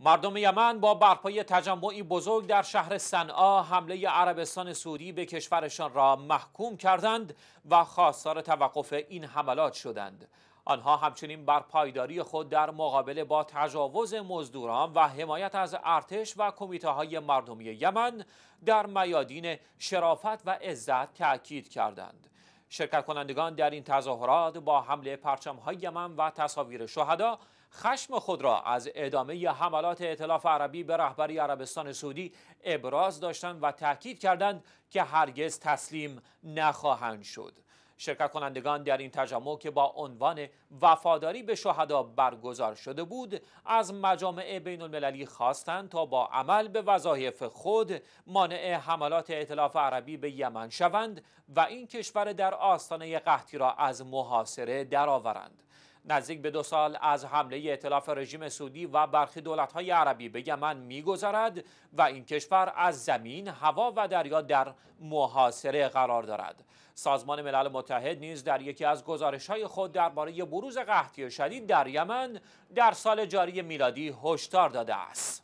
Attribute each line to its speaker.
Speaker 1: مردم یمن با برپای تجمعی بزرگ در شهر صنعا حمله عربستان سعودی به کشورشان را محکوم کردند و خواستار توقف این حملات شدند آنها همچنین بر پایداری خود در مقابله با تجاوز مزدوران و حمایت از ارتش و کمیته مردمی یمن در میادین شرافت و عزت تاکید کردند شرکت کنندگان در این تظاهرات با حمله پرچم های یمن و تصاویر شهدا خشم خود را از ادامه حملات اطلاف عربی به رهبری عربستان سعودی ابراز داشتند و تاکید کردند که هرگز تسلیم نخواهند شد شرکت کنندگان در این تجمع که با عنوان وفاداری به شهدا برگزار شده بود از مجامع بین المللی خواستند تا با عمل به وظایف خود مانع حملات اطلاف عربی به یمن شوند و این کشور در آستانه قحطی را از محاصره درآورند نزدیک به دو سال از حمله اطلاف رژیم سعودی و برخی دولت‌های عربی به یمن میگذرد و این کشور از زمین، هوا و دریا در محاصره قرار دارد. سازمان ملل متحد نیز در یکی از گزارش‌های خود درباره بروز قحطی شدید در یمن در سال جاری میلادی هشدار داده است.